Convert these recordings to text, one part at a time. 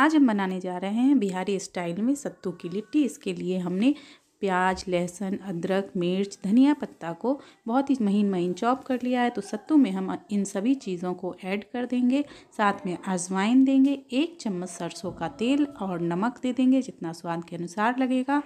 आज हम बनाने जा रहे हैं बिहारी स्टाइल में सत्तू की लिट्टी इसके लिए हमने प्याज लहसुन अदरक मिर्च धनिया पत्ता को बहुत ही महीन महीन चॉप कर लिया है तो सत्तू में हम इन सभी चीज़ों को ऐड कर देंगे साथ में अजवाइन देंगे एक चम्मच सरसों का तेल और नमक दे देंगे जितना स्वाद के अनुसार लगेगा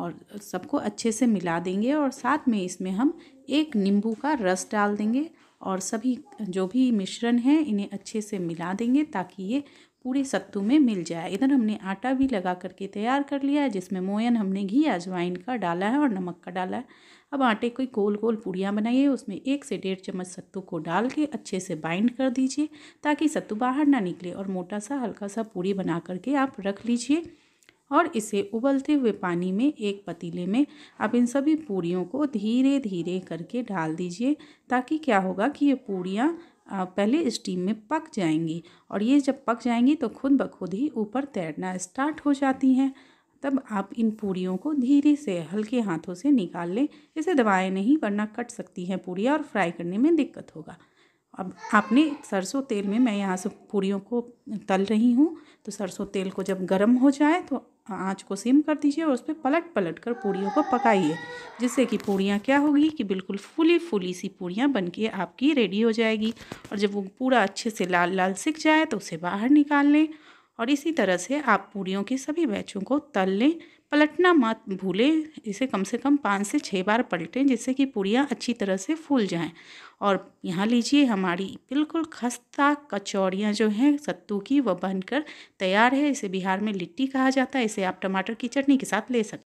और सबको अच्छे से मिला देंगे और साथ में इसमें हम एक नींबू का रस डाल देंगे और सभी जो भी मिश्रण है इन्हें अच्छे से मिला देंगे ताकि ये पूरे सत्तू में मिल जाए इधर हमने आटा भी लगा करके तैयार कर लिया है जिसमें मोयन हमने घी अजवाइन का डाला है और नमक का डाला है अब आटे को गोल गोल पूड़ियाँ बनाइए उसमें एक से डेढ़ चम्मच सत्तू को डाल के अच्छे से बाइंड कर दीजिए ताकि सत्तू बाहर ना निकले और मोटा सा हल्का सा पूड़ी बना करके आप रख लीजिए और इसे उबलते हुए पानी में एक पतीले में आप इन सभी पूड़ियों को धीरे धीरे करके डाल दीजिए ताकि क्या होगा कि ये पूड़ियाँ पहले स्टीम में पक जाएंगी और ये जब पक जाएंगी तो खुद ब खुद ही ऊपर तैरना स्टार्ट हो जाती हैं तब आप इन पूरियों को धीरे से हल्के हाथों से निकाल लें इसे दबाएं नहीं वरना कट सकती हैं पूरियाँ और फ्राई करने में दिक्कत होगा अब आपने सरसों तेल में मैं यहाँ से पूरियों को तल रही हूँ तो सरसों तेल को जब गर्म हो जाए तो आँच को सिम कर दीजिए और उस पर पलट पलट कर पूड़ियों को पकाइए जिससे कि पूड़ियाँ क्या होगी कि बिल्कुल फूली फूली सी पूड़ियाँ बन के आपकी रेडी हो जाएगी और जब वो पूरा अच्छे से लाल लाल सिक जाए तो उसे बाहर निकाल लें और इसी तरह से आप पूड़ियों की सभी बैचों को तल लें पलटना मत भूलें इसे कम से कम पाँच से छः बार पलटें जिससे कि पूड़ियाँ अच्छी तरह से फूल जाएं और यहाँ लीजिए हमारी बिल्कुल खस्ता कचौड़ियाँ जो हैं सत्तू की वह बनकर तैयार है इसे बिहार में लिट्टी कहा जाता है इसे आप टमाटर की चटनी के साथ ले सकते